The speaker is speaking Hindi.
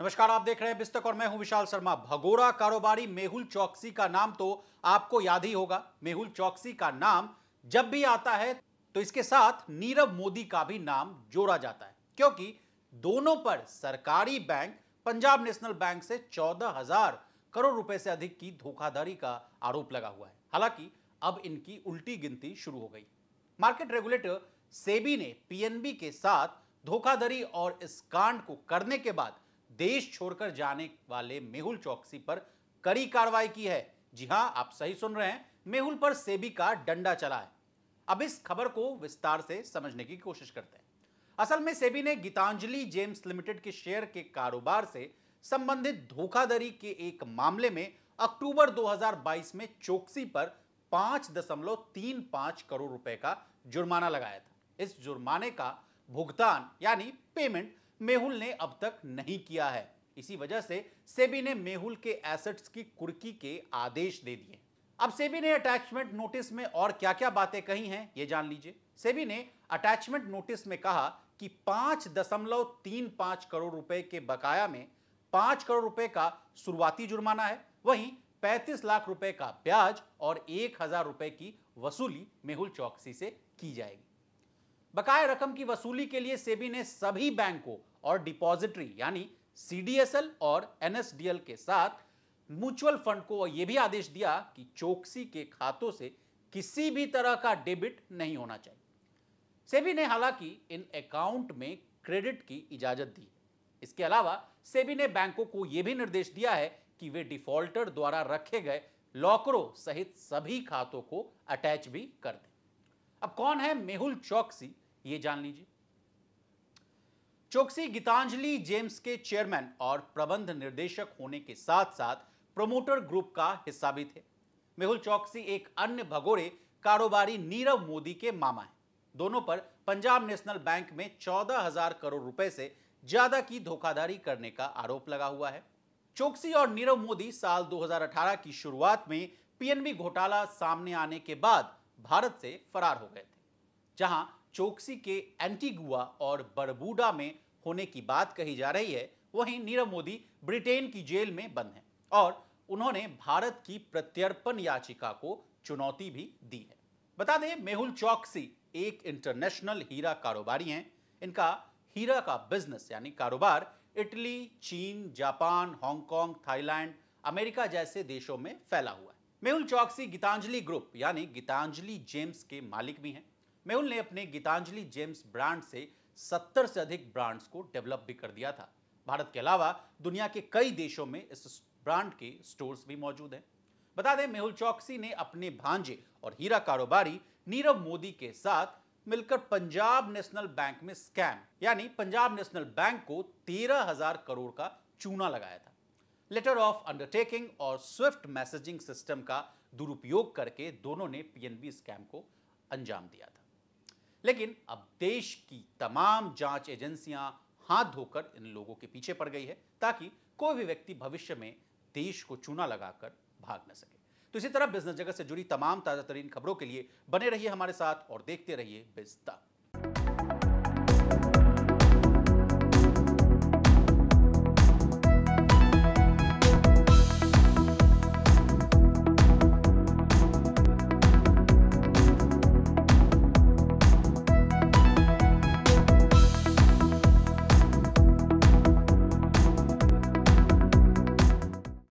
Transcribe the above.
नमस्कार आप देख रहे हैं बिस्तक और मैं हूं विशाल शर्मा भगोड़ा कारोबारी मेहुल चौकसी का नाम तो आपको याद ही होगा मेहुल चौकसी का नाम जब भी आता है तो इसके साथ नीरव मोदी का भी नाम जोड़ा जाता है क्योंकि दोनों पर सरकारी बैंक पंजाब नेशनल बैंक से चौदह हजार करोड़ रुपए से अधिक की धोखाधड़ी का आरोप लगा हुआ है हालांकि अब इनकी उल्टी गिनती शुरू हो गई मार्केट रेगुलेटर सेबी ने पीएनबी के साथ धोखाधड़ी और इस कांड को करने के बाद देश छोड़कर जाने वाले मेहुल चौकसी पर कड़ी कार्रवाई की है जी हां आप सही सुन रहे हैं मेहुल पर सेबी का डंडा चला है अब इस खबर को विस्तार से समझने की कोशिश करते हैं असल में सेबी ने गीतांजलि जेम्स लिमिटेड के शेयर के कारोबार से संबंधित धोखाधड़ी के एक मामले में अक्टूबर 2022 में चौकसी पर 5.35 करोड़ रुपए का जुर्माना लगाया था इस जुर्माने का भुगतान यानी पेमेंट मेहुल ने अब तक नहीं किया है इसी वजह से सेबी ने मेहुल के एसेट्स की कुर्की के आदेश दे दिए अब सेबी ने अटैचमेंट नोटिस में और क्या क्या बातें कही हैं ये जान लीजिए सेबी ने अटैचमेंट नोटिस में कहा कि पांच दशमलव तीन पांच करोड़ रुपए के बकाया में पांच करोड़ रुपए का शुरुआती जुर्माना है वहीं पैंतीस लाख रुपए का ब्याज और एक हजार रुपए की वसूली मेहुल चौकसी से की जाएगी बकाया रकम की वसूली के लिए सेबी ने सभी बैंकों और डिपॉजिटरी यानी सीडीएसएल और एनएसडीएल के साथ म्यूचुअल फंड को यह भी आदेश दिया कि चौकसी के खातों से किसी भी तरह का डेबिट नहीं होना चाहिए सेबी ने हालांकि इन अकाउंट में क्रेडिट की इजाजत दी इसके अलावा सेबी ने बैंकों को यह भी निर्देश दिया है कि वे डिफॉल्टर द्वारा रखे गए लॉकरों सहित सभी खातों को अटैच भी कर दें अब कौन है मेहुल चौकसी ये जान लीजिए चौकसी गीतांजलि जेम्स के चेयरमैन और प्रबंध निर्देशक होने के साथ साथ प्रमोटर ग्रुप का हिस्सा भी थे मेहुल चौकसी एक अन्य भगोड़े कारोबारी नीरव मोदी के मामा हैं दोनों पर पंजाब नेशनल बैंक में चौदह हजार करोड़ रुपए से ज्यादा की धोखाधड़ी करने का आरोप लगा हुआ है चौकसी और नीरव मोदी साल 2018 की शुरुआत में पीएनबी घोटाला सामने आने के बाद भारत से फरार हो गए थे जहां चोकसी के एंटीगुआ और बरबूडा में होने की बात कही जा रही है वहीं नीरव मोदी ब्रिटेन की जेल में बंद हैं और उन्होंने भारत की प्रत्यर्पण याचिका को चुनौती भी दी है बता दें मेहुल चौकसी एक इंटरनेशनल हीरा कारोबारी हैं इनका हीरा का बिजनेस यानी कारोबार इटली चीन जापान हांगकांग थाईलैंड अमेरिका जैसे देशों में फैला हुआ है मेहुल चौकसी गीतांजलि ग्रुप यानी गीतांजलि जेम्स के मालिक भी हैं मेहुल ने अपने गीतांजलि जेम्स ब्रांड से 70 से अधिक ब्रांड्स को डेवलप भी कर दिया था भारत के अलावा दुनिया के कई देशों में इस ब्रांड के स्टोर्स भी मौजूद हैं बता दें मेहुल चौकसी ने अपने भांजे और हीरा कारोबारी नीरव मोदी के साथ मिलकर पंजाब नेशनल बैंक में स्कैम यानी पंजाब नेशनल बैंक को तेरह हजार करोड़ का चूना लगाया था लेटर ऑफ अंडरटेकिंग और स्विफ्ट मैसेजिंग सिस्टम का दुरुपयोग करके दोनों ने पीएनबी स्कैम को अंजाम दिया था लेकिन अब देश की तमाम जांच एजेंसियां हाथ धोकर इन लोगों के पीछे पड़ गई है ताकि कोई भी व्यक्ति भविष्य में देश को चूना लगाकर भाग न सके तो इसी तरह बिजनेस जगत से जुड़ी तमाम ताजा तरीन खबरों के लिए बने रहिए हमारे साथ और देखते रहिए बिजता